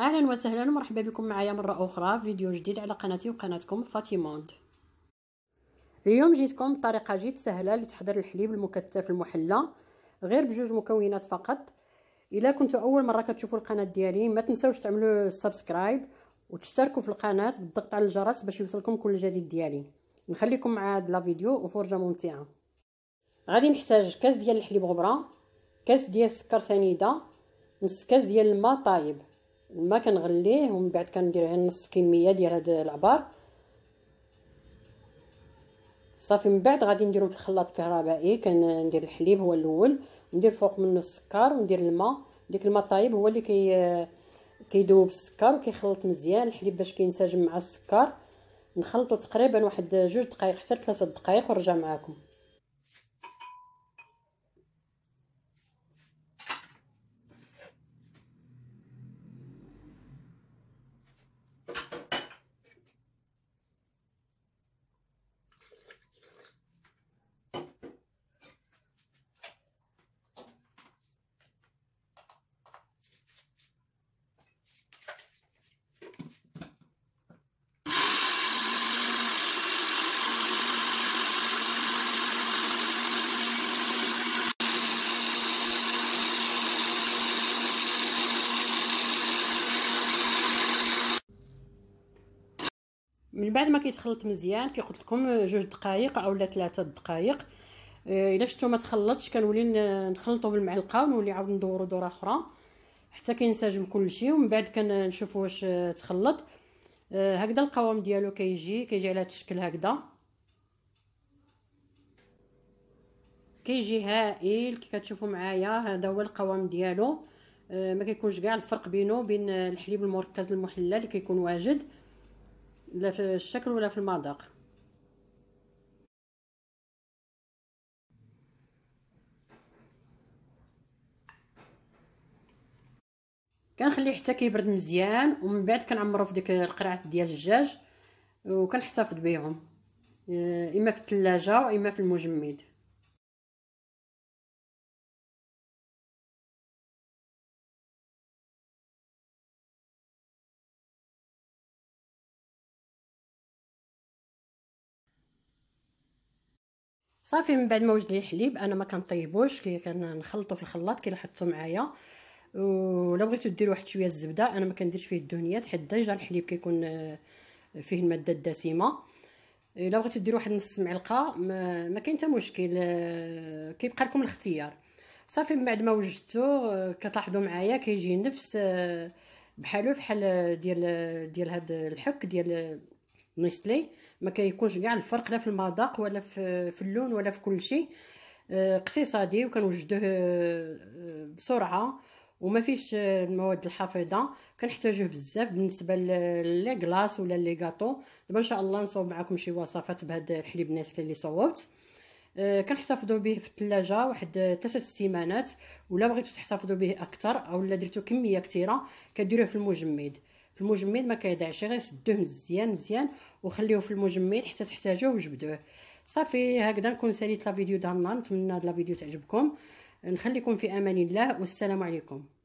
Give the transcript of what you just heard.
اهلا وسهلا ومرحبا بكم معايا مره اخرى في فيديو جديد على قناتي وقناتكم فاتيموند اليوم جيتكم بطريقه جد سهله لتحضير الحليب المكثف المحلى غير بجوج مكونات فقط الا كنتوا اول مره كتشوفوا القناه ديالي ما تنساوش تعملوا سبسكرايب وتشتركوا في القناه بالضغط على الجرس باش يوصلكم كل جديد ديالي نخليكم مع هاد لا فيديو وفرجه ممتعه غادي نحتاج كاس ديال الحليب غبره كاس ديال السكر سنيده نص كاس ديال الماء طايب الماء كنغليه ومن بعد كندير غير نص كميه ديال هاد العبار صافي من بعد غادي نديرهم في الخلاط كهربائي كندير الحليب هو الاول ندير فوق منه السكر وندير الماء ديك الماء طايب هو اللي كي كيذوب السكر وكيخلط مزيان الحليب باش كينسجم مع السكر نخلطو تقريبا واحد جوج دقائق حتى ثلاثة دقائق ونرجع معاكم من بعد ما كيتخلط مزيان كي قلت لكم جوج دقائق اولا ثلاثه دقائق آه، الا شفتو ما تخلطش كنولي نخلطو بالمعلقه ونولي عاود ندورو دوره اخرى حتى كينسجم كلشي ومن بعد كنشوف واش تخلط آه، هكذا القوام ديالو كيجي كيجي على هذا الشكل هكذا كيجي هائل كي كتشوفوا معايا هذا هو القوام ديالو آه، ما كيكونش كاع الفرق بينه وبين الحليب المركز المحلى اللي كيكون واجد لا في الشكل ولا في المذاق كنخليه حتى كيبرد مزيان ومن بعد كنعمرو في ديك القرعه ديال الدجاج وكنحتفظ بيهم اما في الثلاجه واما في المجمد صافي من بعد ما وجد لي الحليب انا ما كنطيبوش كي كنخلطو في الخلاط كي لاحظتوا معايا ولا بغيتو ديروا واحد شويه الزبده انا ما كنديرش فيه الدهنيات حيت ديجا الحليب كيكون آه، فيه الماده الدسمه الا بغيتو ديروا واحد نص معلقه ما, ما كاين حتى مشكل آه، كيبقى لكم الاختيار صافي من بعد ما وجدتو آه، كتلاحظوا معايا كيجي نفس بحالو بحال ديال ديال هاد الحك ديال نيسلي ما كيكونش كاع الفرق لا في المذاق ولا في, في اللون ولا في كل شيء آه، اقتصادي وكنوجدوه آه، بسرعه وما فيش آه، المواد الحافظه كنحتاجوه بزاف بالنسبه للي كلاص ولا لي غاطو دابا ان شاء الله نصاوب معكم شي وصفات بهذا الحليب نيسلي اللي صوبت كنحتفظوا به في الثلاجه واحد ثلاثه السيمانات ولا بغيتو تحتفظوا به اكثر اولا درتو كميه كثيره كديروه في المجمد في المجمد ما كيضيعش غير سدوه مزيان مزيان وخليوه في المجمد حتى تحتاجوه وجبدوه صافي هكذا نكون ساليت لا فيديو ديال النهار نتمنى هاد لا فيديو تعجبكم نخليكم في امان الله والسلام عليكم